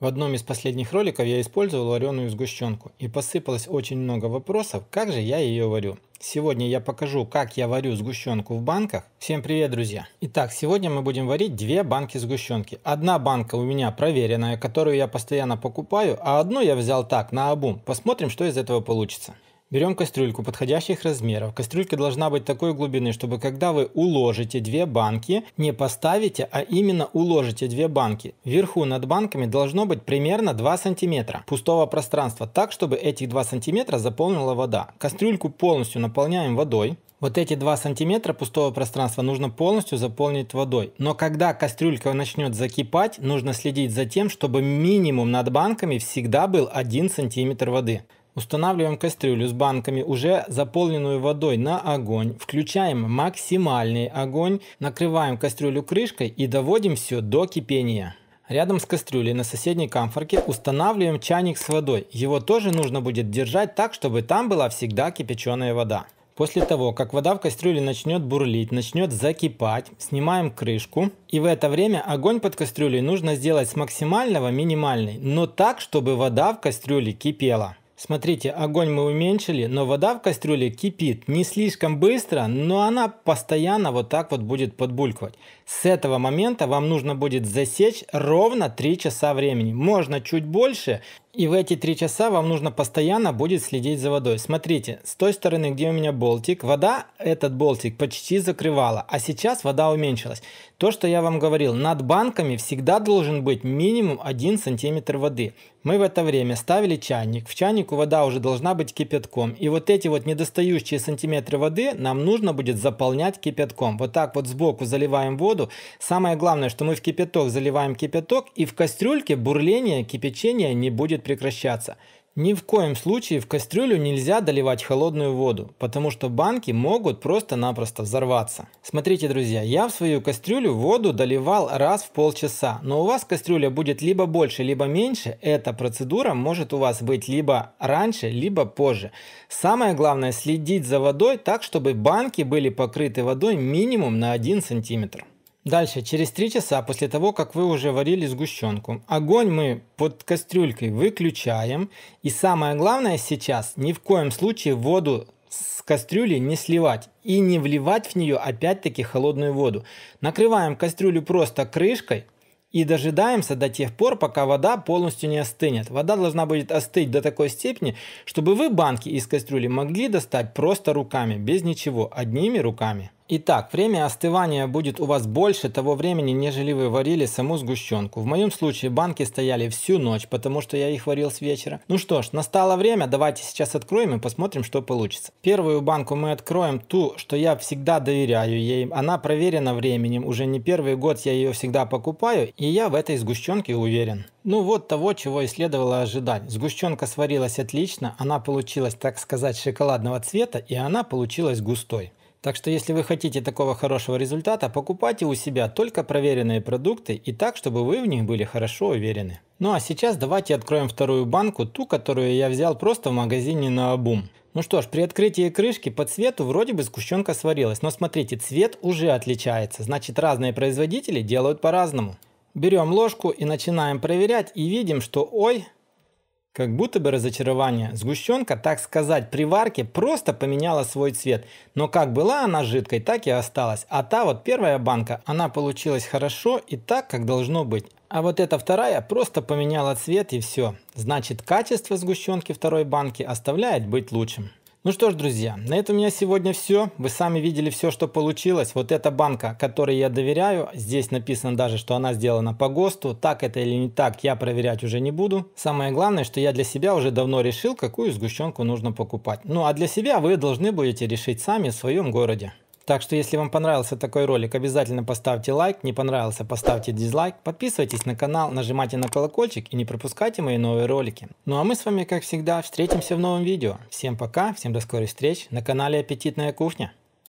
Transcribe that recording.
В одном из последних роликов я использовал вареную сгущенку и посыпалось очень много вопросов, как же я ее варю. Сегодня я покажу, как я варю сгущенку в банках. Всем привет, друзья! Итак, сегодня мы будем варить две банки сгущенки. Одна банка у меня проверенная, которую я постоянно покупаю, а одну я взял так, на обум. Посмотрим, что из этого получится. Берем кастрюльку подходящих размеров. Кастрюлька должна быть такой глубины, чтобы когда вы уложите две банки, не поставите, а именно уложите две банки. Вверху над банками должно быть примерно 2 сантиметра пустого пространства, так чтобы эти 2 сантиметра заполнила вода. Кастрюльку полностью наполняем водой. Вот эти 2 сантиметра пустого пространства нужно полностью заполнить водой. Но когда кастрюлька начнет закипать, нужно следить за тем, чтобы минимум над банками всегда был 1 сантиметр воды. Устанавливаем кастрюлю с банками, уже заполненную водой, на огонь. Включаем максимальный огонь, накрываем кастрюлю крышкой и доводим все до кипения. Рядом с кастрюлей на соседней камфорке устанавливаем чайник с водой. Его тоже нужно будет держать так, чтобы там была всегда кипяченая вода. После того, как вода в кастрюле начнет бурлить, начнет закипать, снимаем крышку. И в это время огонь под кастрюлей нужно сделать с максимального минимальный, но так, чтобы вода в кастрюле кипела. Смотрите, огонь мы уменьшили, но вода в кастрюле кипит не слишком быстро, но она постоянно вот так вот будет подбулькивать. С этого момента вам нужно будет засечь ровно 3 часа времени. Можно чуть больше, и в эти 3 часа вам нужно постоянно будет следить за водой. Смотрите, с той стороны, где у меня болтик, вода этот болтик почти закрывала, а сейчас вода уменьшилась. То, что я вам говорил, над банками всегда должен быть минимум 1 сантиметр воды. Мы в это время ставили чайник. В чайник стейку вода уже должна быть кипятком. И вот эти вот недостающие сантиметры воды нам нужно будет заполнять кипятком. Вот так вот сбоку заливаем воду. Самое главное, что мы в кипяток заливаем кипяток, и в кастрюльке бурление кипячение не будет прекращаться. Ни в коем случае в кастрюлю нельзя доливать холодную воду, потому что банки могут просто-напросто взорваться. Смотрите, друзья, я в свою кастрюлю воду доливал раз в полчаса, но у вас кастрюля будет либо больше, либо меньше, эта процедура может у вас быть либо раньше, либо позже. Самое главное следить за водой так, чтобы банки были покрыты водой минимум на 1 сантиметр. Дальше, через 3 часа после того, как вы уже варили сгущенку, огонь мы под кастрюлькой выключаем. И самое главное сейчас, ни в коем случае воду с кастрюли не сливать и не вливать в нее опять-таки холодную воду. Накрываем кастрюлю просто крышкой и дожидаемся до тех пор, пока вода полностью не остынет. Вода должна будет остыть до такой степени, чтобы вы банки из кастрюли могли достать просто руками, без ничего, одними руками. Итак, время остывания будет у вас больше того времени, нежели вы варили саму сгущенку. В моем случае банки стояли всю ночь, потому что я их варил с вечера. Ну что ж, настало время, давайте сейчас откроем и посмотрим, что получится. Первую банку мы откроем ту, что я всегда доверяю ей. Она проверена временем, уже не первый год я ее всегда покупаю, и я в этой сгущенке уверен. Ну вот того, чего и следовало ожидать. Сгущенка сварилась отлично, она получилась, так сказать, шоколадного цвета, и она получилась густой. Так что если вы хотите такого хорошего результата, покупайте у себя только проверенные продукты и так, чтобы вы в них были хорошо уверены. Ну а сейчас давайте откроем вторую банку, ту, которую я взял просто в магазине на Абум. Ну что ж, при открытии крышки по цвету вроде бы сгущенка сварилась, но смотрите, цвет уже отличается, значит разные производители делают по-разному. Берем ложку и начинаем проверять и видим, что ой, как будто бы разочарование. Сгущенка, так сказать, при варке просто поменяла свой цвет. Но как была она жидкой, так и осталась. А та вот первая банка, она получилась хорошо и так, как должно быть. А вот эта вторая просто поменяла цвет и все. Значит, качество сгущенки второй банки оставляет быть лучшим. Ну что ж, друзья, на этом у меня сегодня все. Вы сами видели все, что получилось. Вот эта банка, которой я доверяю, здесь написано даже, что она сделана по ГОСТу. Так это или не так, я проверять уже не буду. Самое главное, что я для себя уже давно решил, какую сгущенку нужно покупать. Ну а для себя вы должны будете решить сами в своем городе. Так что если вам понравился такой ролик, обязательно поставьте лайк, не понравился поставьте дизлайк, подписывайтесь на канал, нажимайте на колокольчик и не пропускайте мои новые ролики. Ну а мы с вами как всегда встретимся в новом видео. Всем пока, всем до скорых встреч на канале Аппетитная кухня.